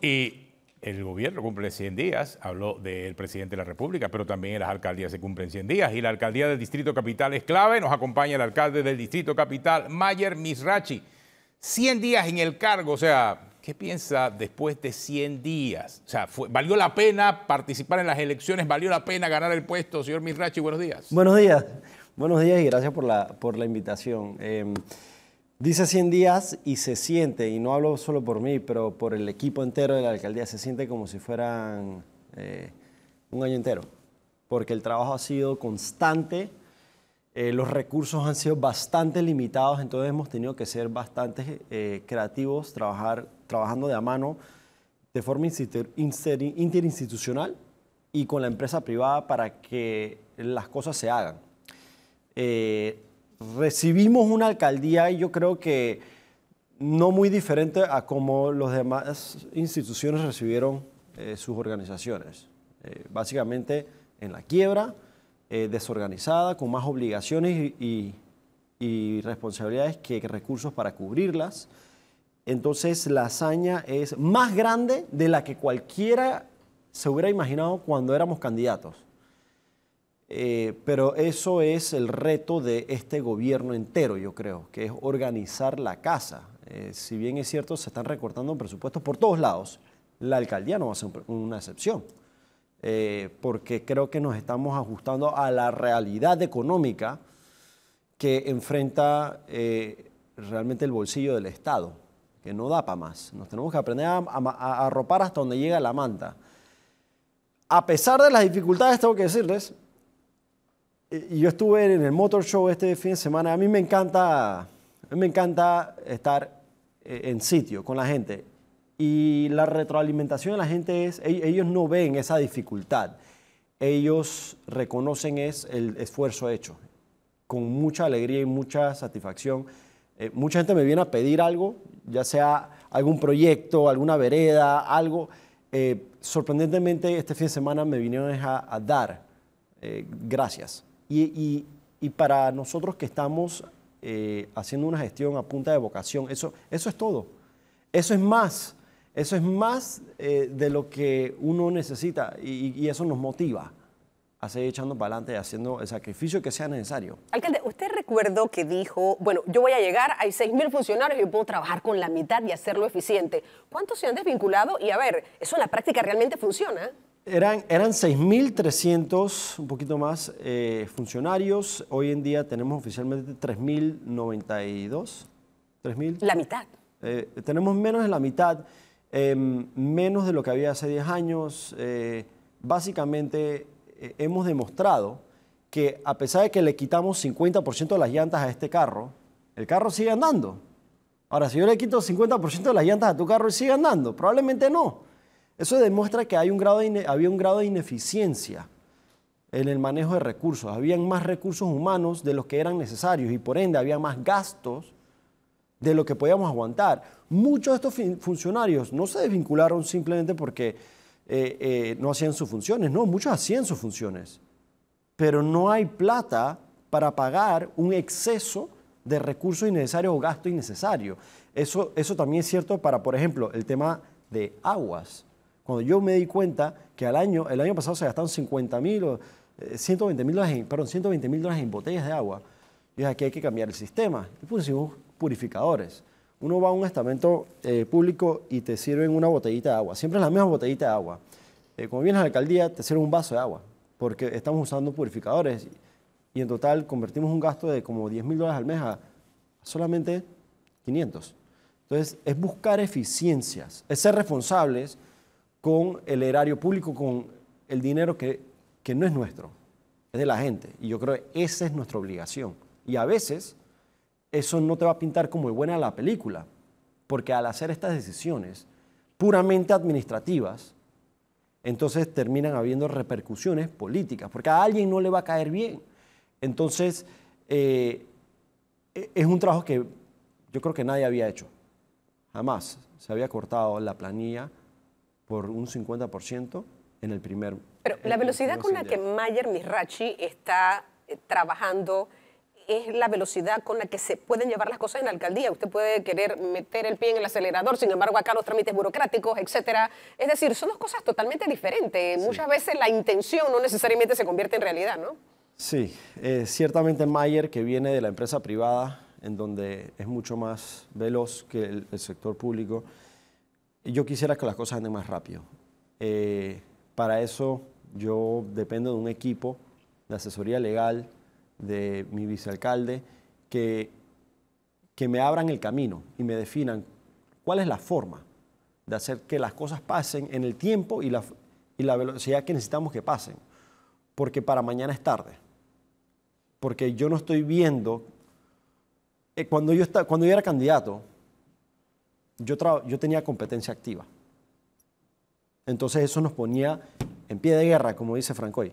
Y el gobierno cumple 100 días, habló del presidente de la República, pero también las alcaldías se cumplen 100 días y la alcaldía del Distrito Capital es clave. Nos acompaña el alcalde del Distrito Capital, Mayer Misrachi. 100 días en el cargo, o sea, ¿qué piensa después de 100 días? O sea, ¿valió la pena participar en las elecciones? ¿Valió la pena ganar el puesto? Señor Misrachi, buenos días. Buenos días, buenos días y gracias por la, por la invitación. Em, Dice 100 días y se siente, y no hablo solo por mí, pero por el equipo entero de la alcaldía, se siente como si fueran eh, un año entero, porque el trabajo ha sido constante, eh, los recursos han sido bastante limitados, entonces hemos tenido que ser bastante eh, creativos, trabajar, trabajando de a mano, de forma interinstitucional y con la empresa privada para que las cosas se hagan recibimos una alcaldía y yo creo que no muy diferente a como las demás instituciones recibieron eh, sus organizaciones. Eh, básicamente en la quiebra, eh, desorganizada, con más obligaciones y, responsabilidades que recursos para cubrirlas. Entonces la hazaña es más grande de la que cualquiera se hubiera imaginado cuando éramos candidatos. Eh, pero eso es el reto de este gobierno entero, yo creo, que es organizar la casa. Eh, si bien es cierto, se están recortando presupuestos por todos lados, la alcaldía no va a ser una excepción, eh, porque creo que nos estamos ajustando a la realidad económica que enfrenta realmente el bolsillo del Estado, que no da para más. Nos tenemos que aprender a, a arropar hasta donde llega la manta. A pesar de las dificultades, tengo que decirles, yo estuve en el Motor Show este fin de semana. A mí me encanta, me encanta estar eh, en sitio con la gente. Y la retroalimentación de la gente es, e, ellos no ven esa dificultad. Ellos reconocen es el esfuerzo hecho, con mucha alegría y mucha satisfacción. Eh, mucha gente me viene a pedir algo, ya sea algún proyecto, alguna vereda, algo. Eh, sorprendentemente, este fin de semana me vinieron a, dar gracias. Y, para nosotros que estamos eh, haciendo una gestión a punta de vocación, eso, eso es todo. Eso es más. Eso es más eh, de lo que uno necesita y, eso nos motiva a seguir echando para adelante y haciendo el sacrificio que sea necesario. Alcalde, usted recuerdo que dijo, bueno, yo voy a llegar, hay 6.000 funcionarios y puedo trabajar con la mitad y hacerlo eficiente. ¿Cuántos se han desvinculado? Y a ver, ¿eso en la práctica realmente funciona? Eran, eran 6.300, un poquito más, eh, funcionarios. Hoy en día tenemos oficialmente 3.092. La mitad. Eh, tenemos menos de la mitad, em, menos de lo que había hace 10 años. Eh, básicamente hemos demostrado que a pesar de que le quitamos 50% de las llantas a este carro, el carro sigue andando. Ahora, si yo le quito 50% de las llantas a tu carro, ¿sigue andando? Probablemente no. Eso demuestra que había un grado de ineficiencia en el manejo de recursos. Habían más recursos humanos de los que eran necesarios y por ende había más gastos de lo que podíamos aguantar. Muchos de estos funcionarios no se desvincularon simplemente porque eh, eh, no hacían sus funciones, no, muchos hacían sus funciones, pero no hay plata para pagar un exceso de recursos innecesarios o gasto innecesario. Eso, eso también es cierto para, por ejemplo, el tema de aguas. Cuando yo me di cuenta que al año, el año pasado se gastaron 50 mil o 120 eh, mil dólares, en, 120 mil dólares en botellas de agua, yo dije, aquí hay que cambiar el sistema. Y pusimos purificadores. Uno va a un estamento eh, público y te sirven una botellita de agua. Siempre es la misma botellita de agua. Eh, cuando vienes a la alcaldía, te sirven un vaso de agua, porque estamos usando purificadores. Y en total convertimos un gasto de como 10 mil dólares al mes a solamente 500. Entonces, es buscar eficiencias, es ser responsables con el erario público, con el dinero que, no es nuestro, es de la gente. Y yo creo que esa es nuestra obligación. Y a veces eso no te va a pintar como buena la película, porque al hacer estas decisiones puramente administrativas, entonces terminan habiendo repercusiones políticas, porque a alguien no le va a caer bien. Entonces, eh, e-, es un trabajo que yo creo que nadie había hecho, jamás. Se había cortado la planilla por un 50% en el primer... Pero la velocidad con la que Mayer Mirachi está eh, trabajando es la velocidad con la que se pueden llevar las cosas en la alcaldía. Usted puede querer meter el pie en el acelerador, sin embargo, acá los trámites burocráticos, etcétera. Es decir, son dos cosas totalmente diferentes. Muchas veces la intención no necesariamente se convierte en realidad, ¿no? Sí, eh, ciertamente Mayer, que viene de la empresa privada, en donde es mucho más veloz que el sector público, yo quisiera que las cosas anden más rápido. Eh, para eso yo dependo de un equipo de asesoría legal, de mi vicealcalde, que, que me abran el camino y me definan cuál es la forma de hacer que las cosas pasen en el tiempo y la, velocidad que necesitamos que pasen. Porque para mañana es tarde. Porque yo no estoy viendo, eh, cuando, yo está, cuando yo era candidato, yo, tenía competencia activa. Entonces eso nos ponía en pie de guerra, como dice Francoy.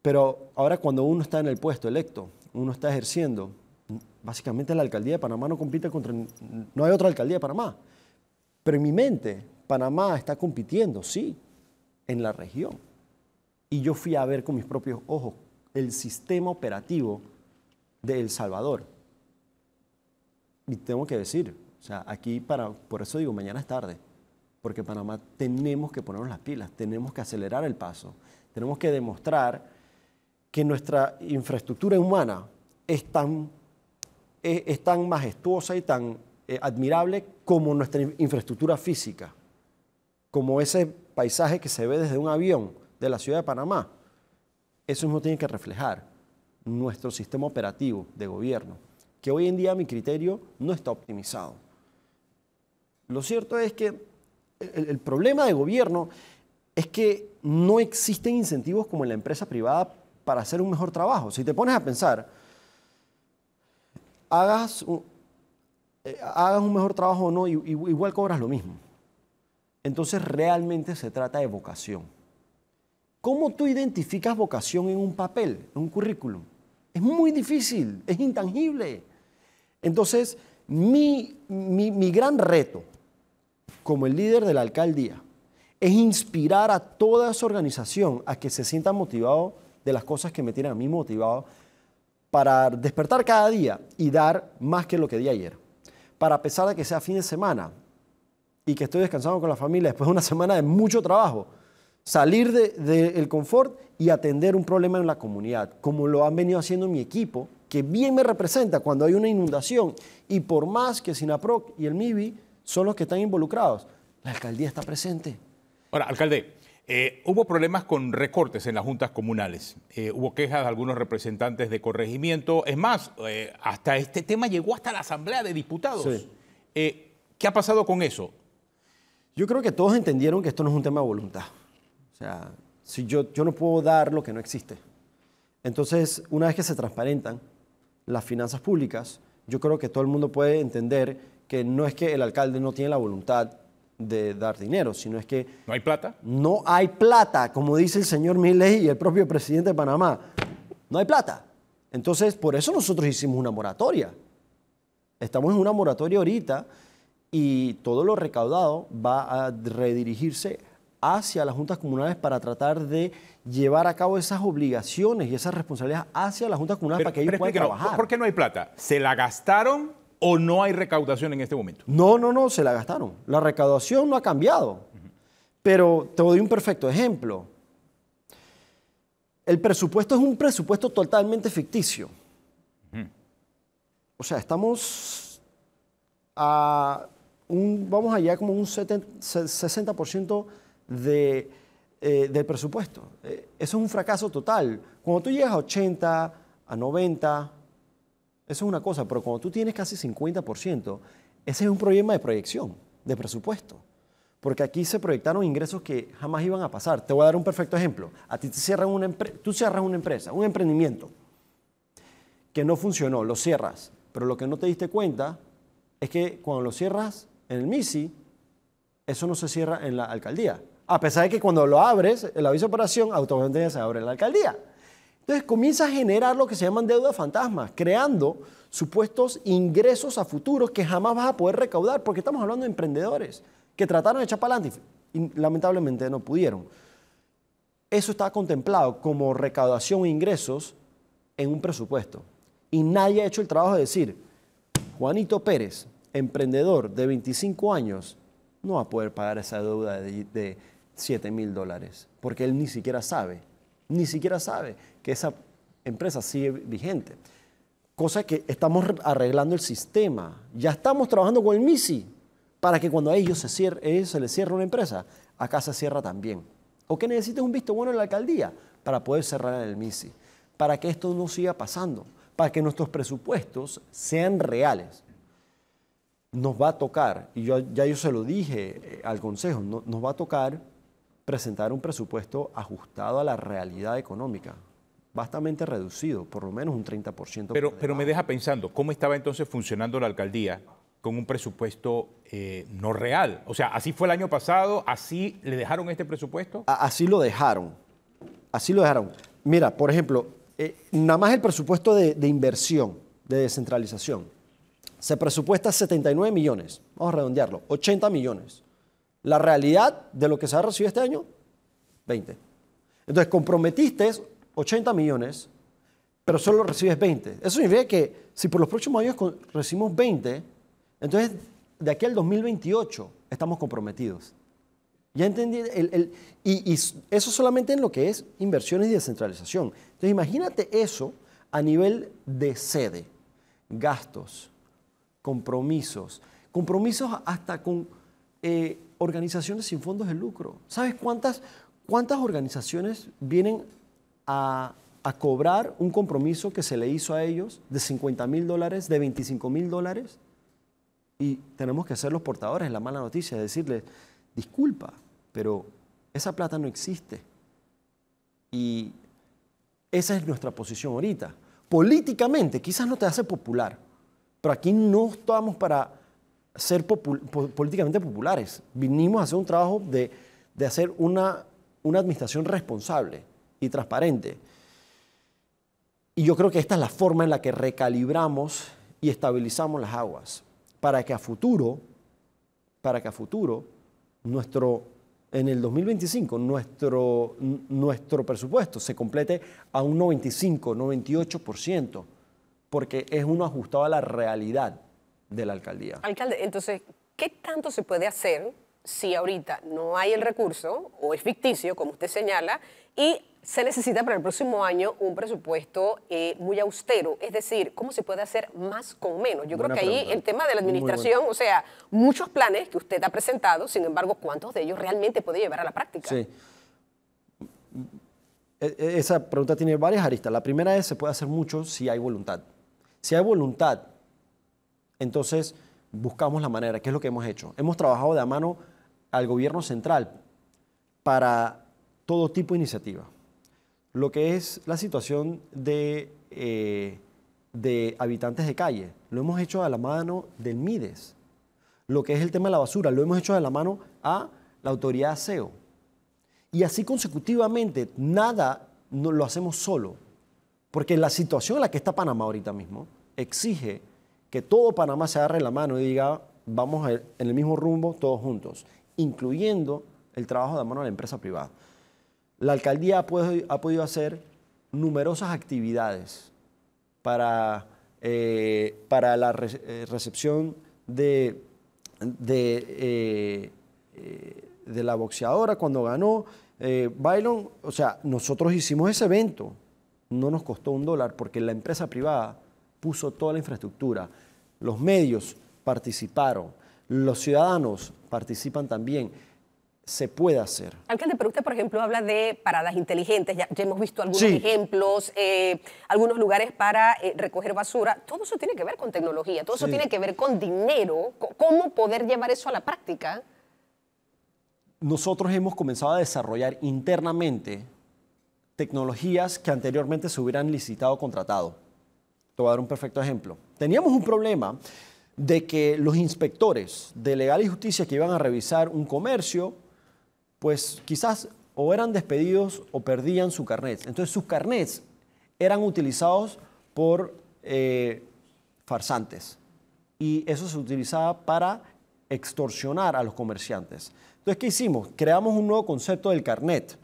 Pero ahora cuando uno está en el puesto electo, uno está ejerciendo, básicamente la alcaldía de Panamá no compite contra, no hay otra alcaldía de Panamá. Pero en mi mente, Panamá está compitiendo, sí, en la región. Y yo fui a ver con mis propios ojos el sistema operativo de El Salvador. Y tengo que decir, o sea, aquí, para, por eso digo, mañana es tarde, porque Panamá tenemos que ponernos las pilas, tenemos que acelerar el paso, tenemos que demostrar que nuestra infraestructura humana es tan, es, tan majestuosa y tan eh, admirable como nuestra infraestructura física, como ese paisaje que se ve desde un avión de la ciudad de Panamá. Eso mismo tiene que reflejar nuestro sistema operativo de gobierno, que hoy en día a mi criterio no está optimizado. Lo cierto es que el, problema de gobierno es que no existen incentivos como en la empresa privada para hacer un mejor trabajo. Si te pones a pensar, hagas un, eh, un mejor trabajo o no, igual cobras lo mismo. Entonces realmente se trata de vocación. ¿Cómo tú identificas vocación en un papel, en un currículum? Es muy difícil, es intangible. Entonces, mi, mi gran reto como el líder de la alcaldía, es inspirar a toda esa organización a que se sienta motivado de las cosas que me tienen a mí motivado para despertar cada día y dar más que lo que di ayer. Para a pesar de que sea fin de semana y que estoy descansando con la familia después de una semana de mucho trabajo, salir del confort y atender un problema en la comunidad, como lo han venido haciendo mi equipo, que bien me representa cuando hay una inundación y por más que Sinaproc y el MIBI son los que están involucrados. La alcaldía está presente. Ahora, alcalde, eh, hubo problemas con recortes en las juntas comunales. Eh, hubo quejas de algunos representantes de corregimiento. Es más, eh, hasta este tema llegó hasta la Asamblea de Diputados. ¿Qué ha pasado con eso? Yo creo que todos entendieron que esto no es un tema de voluntad. O sea, si yo, yo no puedo dar lo que no existe. Entonces, una vez que se transparentan las finanzas públicas, yo creo que todo el mundo puede entender que no es que el alcalde no tiene la voluntad de dar dinero, sino es que... ¿No hay plata? No hay plata, como dice el señor Milley y el propio presidente de Panamá. No hay plata. Entonces, por eso nosotros hicimos una moratoria. Estamos en una moratoria ahorita y todo lo recaudado va a redirigirse hacia las juntas comunales para tratar de llevar a cabo esas obligaciones y esas responsabilidades hacia las juntas comunales para que ellos puedan trabajar. ¿Por qué no hay plata? ¿Se la gastaron o no hay recaudación en este momento? No, no, no, se la gastaron. La recaudación no ha cambiado. Pero te doy un perfecto ejemplo. El presupuesto es un presupuesto totalmente ficticio. O sea, estamos a un, vamos allá como un 60% eh, del presupuesto. Eh, eso es un fracaso total. Cuando tú llegas a 80, a 90, eso es una cosa, pero cuando tú tienes casi 50%, ese es un problema de proyección, de presupuesto. Porque aquí se proyectaron ingresos que jamás iban a pasar. Te voy a dar un perfecto ejemplo. A ti te tú cierras una empresa, un emprendimiento, que no funcionó, lo cierras. Pero lo que no te diste cuenta es que cuando lo cierras en el MISI, eso no se cierra en la alcaldía. A pesar de que cuando lo abres, el aviso de operación, automáticamente se abre en la alcaldía. Entonces comienza a generar lo que se llaman deuda fantasma, creando supuestos ingresos a futuros que jamás vas a poder recaudar, porque estamos hablando de emprendedores que trataron de echar para adelante y lamentablemente no pudieron. Eso está contemplado como recaudación e ingresos en un presupuesto. Y nadie ha hecho el trabajo de decir, Juanito Pérez, emprendedor de 25 años, no va a poder pagar esa deuda de, de 7 mil dólares, porque él ni siquiera sabe ni siquiera sabe que esa empresa sigue vigente. Cosa que estamos arreglando el sistema. Ya estamos trabajando con el MISI para que cuando a ellos se, se les cierre una empresa, acá se cierra también. O que necesites un visto bueno en la alcaldía para poder cerrar el MISI. Para que esto no siga pasando. Para que nuestros presupuestos sean reales nos va a tocar, y yo, ya yo se lo dije eh, al Consejo, nos va a tocar presentar un presupuesto ajustado a la realidad económica, bastante reducido, por lo menos un 30%. Pero, pero me deja pensando, ¿cómo estaba entonces funcionando la alcaldía con un presupuesto eh, no real? O sea, así fue el año pasado, así le dejaron este presupuesto. así lo dejaron, así lo dejaron. Mira, por ejemplo, eh, nada más el presupuesto de, de inversión, de descentralización, se presupuesta 79 millones, vamos a redondearlo, 80 millones. La realidad de lo que se ha recibido este año, 20. Entonces, comprometiste 80 millones, pero solo recibes 20. Eso significa que si por los próximos años recibimos 20, entonces de aquí al 2028 estamos comprometidos. Ya entendí, el, y, eso solamente en lo que es inversiones y descentralización. Entonces imagínate eso a nivel de sede, gastos, compromisos, compromisos hasta con eh, organizaciones sin fondos de lucro. ¿Sabes cuántas, cuántas organizaciones vienen a, cobrar un compromiso que se le hizo a ellos de 50 mil dólares, de 25 mil dólares? Y tenemos que ser los portadores la mala noticia, decirles, disculpa, pero esa plata no existe. Y esa es nuestra posición ahorita. Políticamente, quizás no te hace popular, pero aquí no estamos para ser políticamente populares. Vinimos a hacer un trabajo de, hacer una, administración responsable y transparente. Y yo creo que esta es la forma en la que recalibramos y estabilizamos las aguas para que a futuro, para que a futuro, nuestro, en el 2025, nuestro, nuestro presupuesto se complete a un 95, 98%, porque es uno ajustado a la realidad de la alcaldía. Alcalde, entonces, ¿qué tanto se puede hacer si ahorita no hay el recurso o es ficticio, como usted señala, y se necesita para el próximo año un presupuesto eh, muy austero. Es decir, ¿cómo se puede hacer más con menos? Yo creo que ahí el tema de la administración, o sea, muchos planes que usted ha presentado, sin embargo, ¿cuántos de ellos realmente puede llevar a la práctica? Sí. E, e, esa pregunta tiene varias aristas. La primera es, se puede hacer mucho si hay voluntad. Si hay voluntad entonces, buscamos la manera, que es lo que hemos hecho. Hemos trabajado de a mano al gobierno central para todo tipo de iniciativa Lo que es la situación de, eh, de habitantes de calle, lo hemos hecho a la mano del MIDES. Lo que es el tema de la basura, lo hemos hecho de la mano a la autoridad ASEO. Y así consecutivamente, nada no lo hacemos solo. Porque la situación en la que está Panamá ahorita mismo exige que todo Panamá se agarre la mano y diga, vamos en el mismo rumbo todos juntos, incluyendo el trabajo de la mano de la empresa privada. La alcaldía ha, podido hacer numerosas actividades para, eh, para la eh, recepción de, eh, de, la boxeadora cuando ganó. Eh, Bailon, o sea, nosotros hicimos ese evento, no nos costó un dólar porque la empresa privada puso toda la infraestructura, los medios participaron, los ciudadanos participan también se puede hacer. Alcalde, pero usted, por ejemplo, habla de paradas inteligentes, ya, hemos visto algunos ejemplos, eh, algunos lugares para eh, recoger basura. Todo eso tiene que ver con tecnología, todo eso tiene que ver con dinero, cómo poder llevar eso a la práctica. Nosotros hemos comenzado a desarrollar internamente tecnologías que anteriormente se hubieran licitado o contratado. Te voy a dar un perfecto ejemplo. Teníamos un problema de que los inspectores de legal y justicia que iban a revisar un comercio, pues quizás o eran despedidos o perdían su carnet. Entonces sus carnets eran utilizados por eh, farsantes y eso se utilizaba para extorsionar a los comerciantes. Entonces, ¿qué hicimos? Creamos un nuevo concepto del carnet.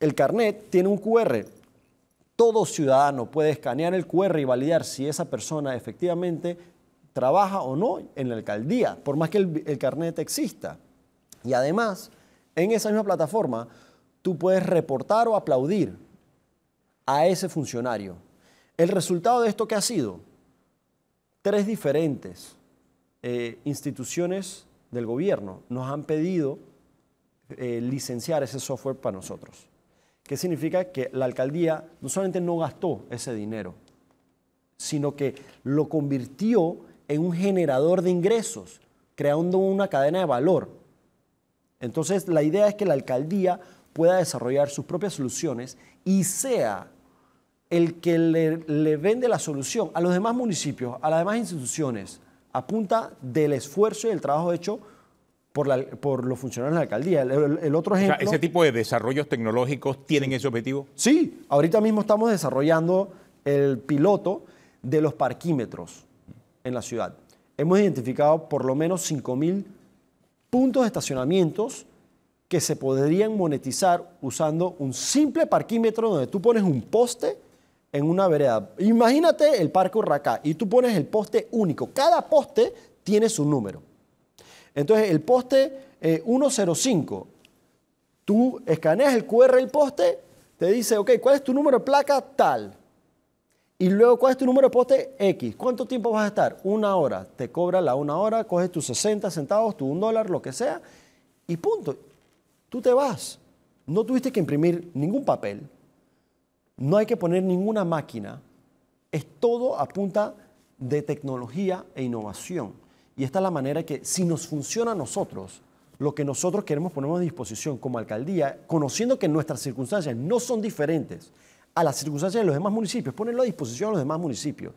El carnet tiene un QR todo ciudadano puede escanear el QR y validar si esa persona efectivamente trabaja o no en la alcaldía, por más que el, carnet exista. Y además, en esa misma plataforma, tú puedes reportar o aplaudir a ese funcionario. El resultado de esto que ha sido tres diferentes eh, instituciones del gobierno nos han pedido eh, licenciar ese software para nosotros. ¿Qué significa? Que la alcaldía no solamente no gastó ese dinero, sino que lo convirtió en un generador de ingresos, creando una cadena de valor. Entonces, la idea es que la alcaldía pueda desarrollar sus propias soluciones y sea el que le, le vende la solución a los demás municipios, a las demás instituciones, a punta del esfuerzo y del trabajo hecho por, los funcionarios de la alcaldía. El, otro ejemplo... ¿Ese tipo de desarrollos tecnológicos tienen ese objetivo? Sí, ahorita mismo estamos desarrollando el piloto de los parquímetros en la ciudad. Hemos identificado por lo menos 5.000 puntos de estacionamientos que se podrían monetizar usando un simple parquímetro donde tú pones un poste en una vereda. Imagínate el Parque Urracá y tú pones el poste único. Cada poste tiene su número. Entonces, el poste 105, eh, tú escaneas el QR del poste, te dice, ok, ¿cuál es tu número de placa? Tal. Y luego, ¿cuál es tu número de poste? X. ¿Cuánto tiempo vas a estar? Una hora. Te cobra la una hora, coges tus 60 centavos, tu un dólar, lo que sea, y punto. Tú te vas. No tuviste que imprimir ningún papel. No hay que poner ninguna máquina. Es todo a punta de tecnología e innovación. Y esta es la manera que si nos funciona a nosotros, lo que nosotros queremos poner a disposición como alcaldía, conociendo que nuestras circunstancias no son diferentes a las circunstancias de los demás municipios, ponerlo a disposición a los demás municipios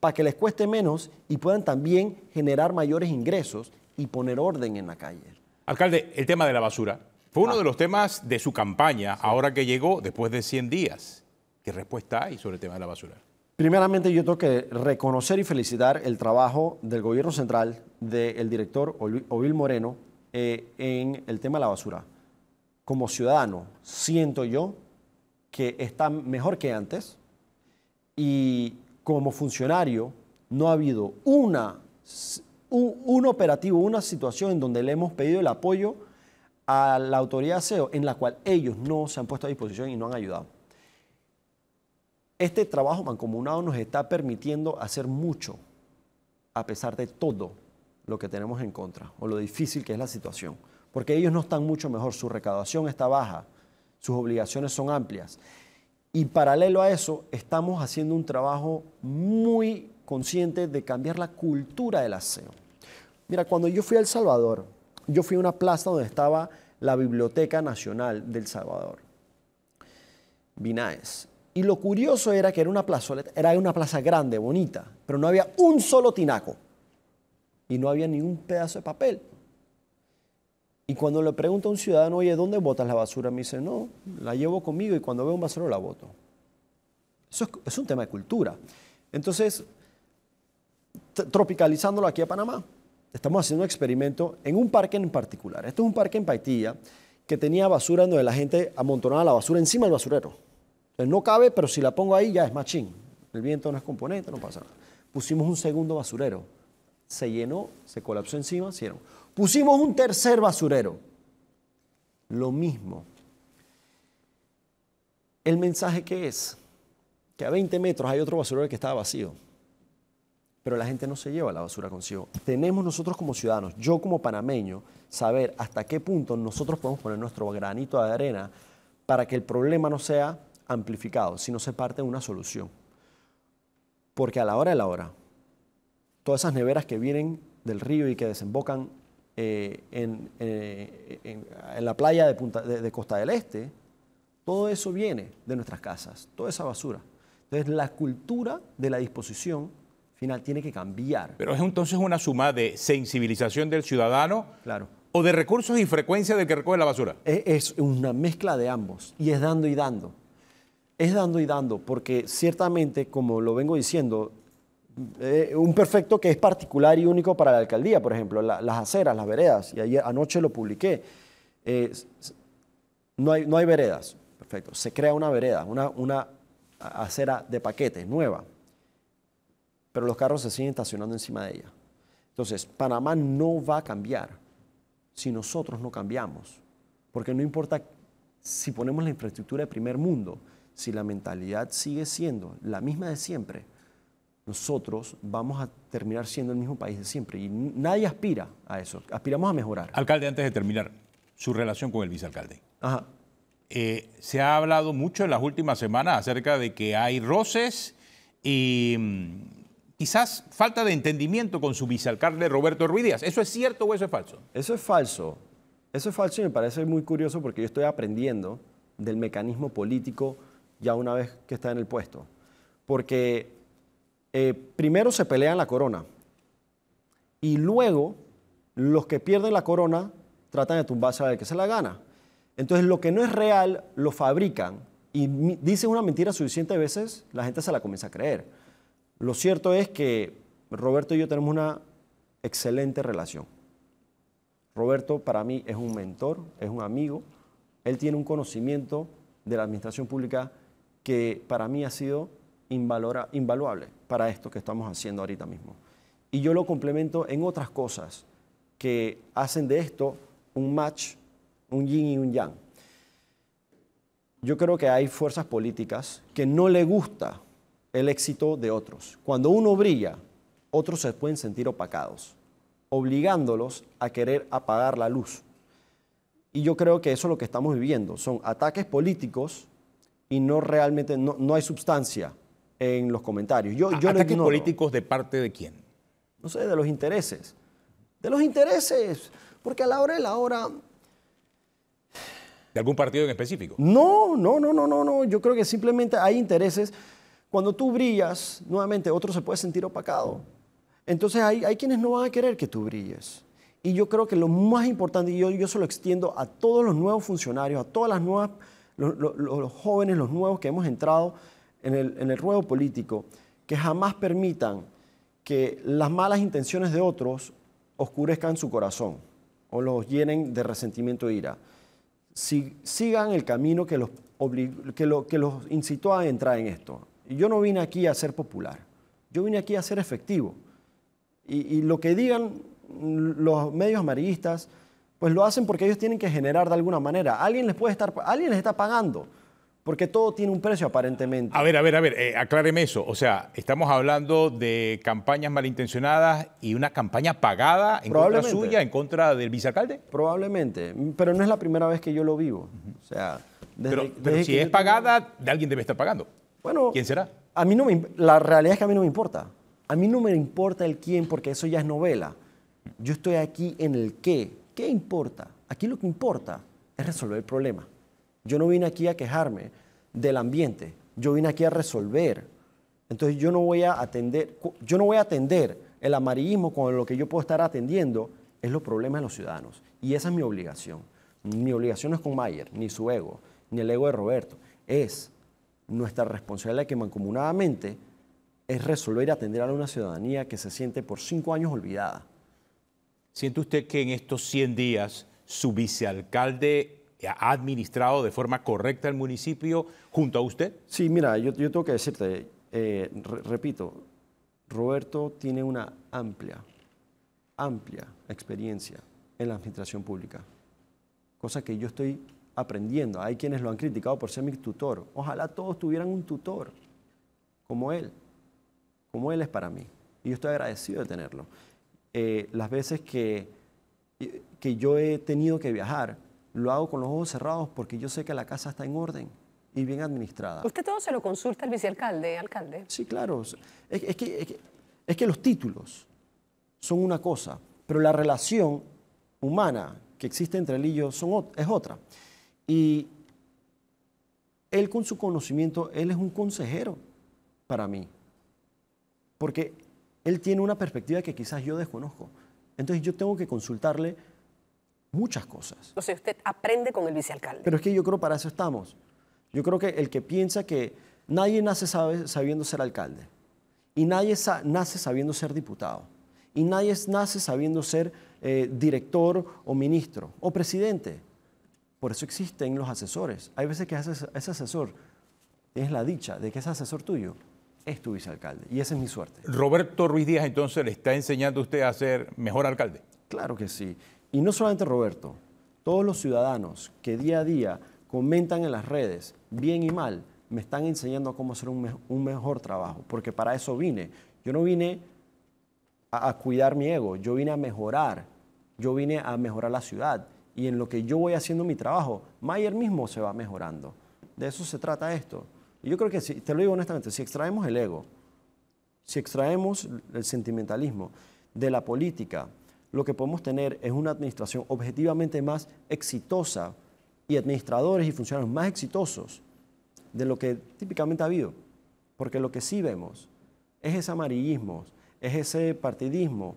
para que les cueste menos y puedan también generar mayores ingresos y poner orden en la calle. Alcalde, el tema de la basura fue uno ah. de los temas de su campaña ahora que llegó después de 100 días. ¿Qué respuesta hay sobre el tema de la basura? Primeramente yo tengo que reconocer y felicitar el trabajo del gobierno central, del director Ovil Moreno, eh, en el tema de la basura. Como ciudadano, siento yo que está mejor que antes y como funcionario no ha habido una, un, un operativo, una situación en donde le hemos pedido el apoyo a la autoridad SEO en la cual ellos no se han puesto a disposición y no han ayudado. Este trabajo mancomunado nos está permitiendo hacer mucho a pesar de todo lo que tenemos en contra o lo difícil que es la situación. Porque ellos no están mucho mejor, su recaudación está baja, sus obligaciones son amplias. Y paralelo a eso, estamos haciendo un trabajo muy consciente de cambiar la cultura del aseo. Mira, cuando yo fui a El Salvador, yo fui a una plaza donde estaba la Biblioteca Nacional del Salvador, Binaes, y lo curioso era que era una plaza era una plaza grande, bonita, pero no había un solo tinaco. Y no había ni un pedazo de papel. Y cuando le pregunto a un ciudadano, oye, ¿dónde botas la basura? Me dice, no, la llevo conmigo y cuando veo un basurero la boto. Eso es, es un tema de cultura. Entonces, tropicalizándolo aquí a Panamá, estamos haciendo un experimento en un parque en particular. Este es un parque en Paitilla que tenía basura donde la gente amontonaba la basura encima del basurero no cabe, pero si la pongo ahí ya es machín. El viento no es componente, no pasa nada. Pusimos un segundo basurero. Se llenó, se colapsó encima, hicieron. Pusimos un tercer basurero. Lo mismo. ¿El mensaje que es? Que a 20 metros hay otro basurero que estaba vacío. Pero la gente no se lleva la basura consigo. Tenemos nosotros como ciudadanos, yo como panameño, saber hasta qué punto nosotros podemos poner nuestro granito de arena para que el problema no sea amplificado, no se parte una solución. Porque a la hora de la hora, todas esas neveras que vienen del río y que desembocan eh, eh, en, la playa de, Costa del Este, todo eso viene de nuestras casas, toda esa basura. Entonces la cultura de la disposición final tiene que cambiar. Pero es entonces una suma de sensibilización del ciudadano o de recursos y frecuencia del que recoge la basura. es, una mezcla de ambos y es dando y dando es dando y dando, porque ciertamente, como lo vengo diciendo, eh, un perfecto que es particular y único para la alcaldía, por ejemplo, las aceras, las veredas, y ayer, anoche lo publiqué, eh, no, hay, veredas, perfecto, se crea una vereda, una, una acera de paquetes nueva, pero los carros se siguen estacionando encima de ella. Entonces, Panamá no va a cambiar si nosotros no cambiamos, porque no importa si ponemos la infraestructura de primer mundo, si la mentalidad sigue siendo la misma de siempre, nosotros vamos a terminar siendo el mismo país de siempre. Y nadie aspira a eso. Aspiramos a mejorar. Alcalde, antes de terminar, su relación con el vicealcalde. Ajá. Eh, se ha hablado mucho en las últimas semanas acerca de que hay roces y mm, quizás falta de entendimiento con su vicealcalde Roberto Ruiz ¿Eso es cierto o eso es falso? Eso es falso. Eso es falso y me parece muy curioso porque yo estoy aprendiendo del mecanismo político ya una vez que está en el puesto. Porque eh, primero se en la corona y luego los que pierden la corona tratan de tumbarse al que se la gana. Entonces lo que no es real lo fabrican y dicen una mentira suficiente veces, la gente se la comienza a creer. Lo cierto es que Roberto y yo tenemos una excelente relación. Roberto para mí es un mentor, es un amigo. Él tiene un conocimiento de la administración pública que para mí ha sido invaluable para esto que estamos haciendo ahorita mismo. Y yo lo complemento en otras cosas que hacen de esto un match, un yin y un yang. Yo creo que hay fuerzas políticas que no le gusta el éxito de otros. Cuando uno brilla, otros se pueden sentir opacados, obligándolos a querer apagar la luz. Y yo creo que eso es lo que estamos viviendo. Son ataques políticos y no realmente, no, hay sustancia en los comentarios. Yo, yo políticos de parte de quién? No sé, de los intereses. De los intereses, porque a la hora de la hora... ¿De algún partido en específico? No, no, no, no, no, no. Yo creo que simplemente hay intereses. Cuando tú brillas, nuevamente, otro se puede sentir opacado. Entonces hay, hay quienes no van a querer que tú brilles. Y yo creo que lo más importante, y yo, yo se lo extiendo a todos los nuevos funcionarios, a todas las nuevas los, jóvenes, los nuevos que hemos entrado en el, en ruedo político, que jamás permitan que las malas intenciones de otros oscurezcan su corazón o los llenen de resentimiento e ira. Si, sigan el camino que los, incitó a entrar en esto. Yo no vine aquí a ser popular, yo vine aquí a ser efectivo. Y, y lo que digan los medios amarillistas, pues lo hacen porque ellos tienen que generar de alguna manera. Alguien les puede estar, alguien les está pagando. Porque todo tiene un precio aparentemente. A ver, a ver, a ver, eh, acláreme eso. O sea, estamos hablando de campañas malintencionadas y una campaña pagada en contra suya, en contra del vicealcalde. Probablemente, pero no es la primera vez que yo lo vivo. O sea, pero, si es pagada, de alguien debe estar pagando. Bueno, ¿quién será? A mí no me, la realidad es que a mí no me importa. A mí no me importa el quién porque eso ya es novela. Yo estoy aquí en el qué ¿Qué importa? Aquí lo que importa es resolver el problema. Yo no vine aquí a quejarme del ambiente, yo vine aquí a resolver. Entonces yo no voy a atender, yo no voy a atender el amarillismo con lo que yo puedo estar atendiendo es los problemas de los ciudadanos. Y esa es mi obligación. Mi obligación no es con Mayer, ni su ego, ni el ego de Roberto. Es nuestra responsabilidad que mancomunadamente es resolver y atender a una ciudadanía que se siente por cinco años olvidada. ¿Siente usted que en estos 100 días su vicealcalde ha administrado de forma correcta el municipio junto a usted? Sí, mira, yo, tengo que decirte, eh, repito, Roberto tiene una amplia, amplia experiencia en la administración pública, cosa que yo estoy aprendiendo. Hay quienes lo han criticado por ser mi tutor. Ojalá todos tuvieran un tutor como él, como él es para mí. Y yo estoy agradecido de tenerlo. Eh, las veces que, que yo he tenido que viajar, lo hago con los ojos cerrados porque yo sé que la casa está en orden y bien administrada. ¿Usted todo se lo consulta al vicealcalde, alcalde? Sí, claro. Es, que, es, que, es que los títulos son una cosa, pero la relación humana que existe entre él y yo son, es otra. Y él con su conocimiento, él es un consejero para mí. Porque él tiene una perspectiva que quizás yo desconozco. Entonces yo tengo que consultarle muchas cosas. O sea, usted aprende con el vicealcalde. Pero es que yo creo para eso estamos. Yo creo que el que piensa que nadie nace sabiendo ser alcalde y nadie nace sabiendo ser diputado y nadie nace sabiendo ser eh, director o ministro o presidente. Por eso existen los asesores. Hay veces que ese, ese asesor es la dicha de que es asesor tuyo es tu vicealcalde. Y esa es mi suerte. Roberto Ruiz Díaz entonces le está enseñando a usted a ser mejor alcalde. Claro que sí. Y no solamente Roberto, todos los ciudadanos que día a día comentan en las redes, bien y mal, me están enseñando a cómo hacer un, mejor trabajo, porque para eso vine. Yo no vine a, a cuidar mi ego, yo vine a mejorar, yo vine a mejorar la ciudad. Y en lo que yo voy haciendo mi trabajo, Mayer mismo se va mejorando. De eso se trata esto yo creo que, si, te lo digo honestamente, si extraemos el ego, si extraemos el sentimentalismo de la política, lo que podemos tener es una administración objetivamente más exitosa y administradores y funcionarios más exitosos de lo que típicamente ha habido. Porque lo que sí vemos es ese amarillismo, es ese partidismo.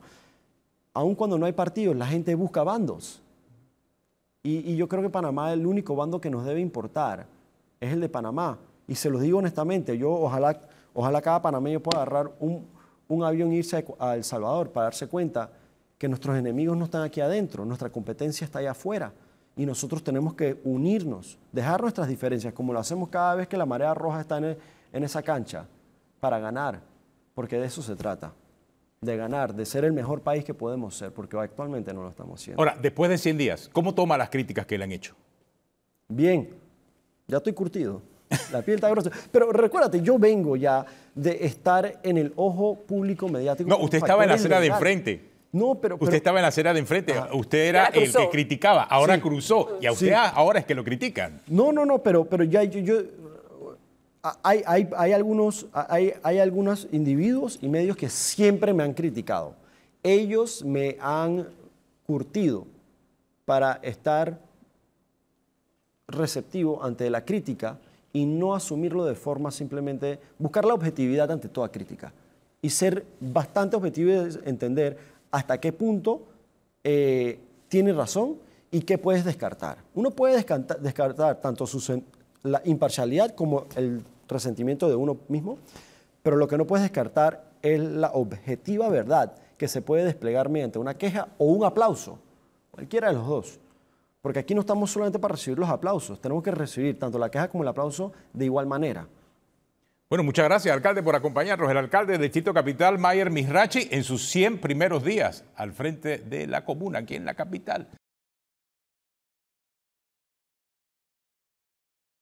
Aun cuando no hay partidos, la gente busca bandos. Y, y yo creo que Panamá, el único bando que nos debe importar es el de Panamá, y se los digo honestamente, yo ojalá, ojalá cada panameño pueda agarrar un, un avión e irse a El Salvador para darse cuenta que nuestros enemigos no están aquí adentro, nuestra competencia está allá afuera y nosotros tenemos que unirnos, dejar nuestras diferencias, como lo hacemos cada vez que la marea roja está en, e, en, esa cancha, para ganar, porque de eso se trata, de ganar, de ser el mejor país que podemos ser, porque actualmente no lo estamos haciendo. Ahora, después de 100 días, ¿cómo toma las críticas que le han hecho? Bien, ya estoy curtido. La piel está gruesa. Pero recuérdate, yo vengo ya de estar en el ojo público mediático. No, usted estaba en la acera de enfrente. No, ah. pero, Usted estaba en la acera de enfrente, usted era el que criticaba, ahora cruzó, y a usted ahora es que lo critican. No, no, no, pero, pero ya yo, hay, hay, algunos, hay, hay, algunos individuos y medios que siempre me han criticado. Ellos me han curtido para estar receptivo ante la crítica y no asumirlo de forma simplemente, buscar la objetividad ante toda crítica y ser bastante objetivo y entender hasta qué punto eh, tiene razón y qué puedes descartar. Uno puede descartar, tanto la imparcialidad como el resentimiento de uno mismo, pero lo que no puedes descartar es la objetiva verdad que se puede desplegar mediante una queja o un aplauso, cualquiera de los dos. Porque aquí no estamos solamente para recibir los aplausos, tenemos que recibir tanto la queja como el aplauso de igual manera. Bueno, muchas gracias, alcalde, por acompañarnos. El alcalde del Distrito Capital, Mayer Misrachi, en sus 100 primeros días al frente de la comuna, aquí en la capital.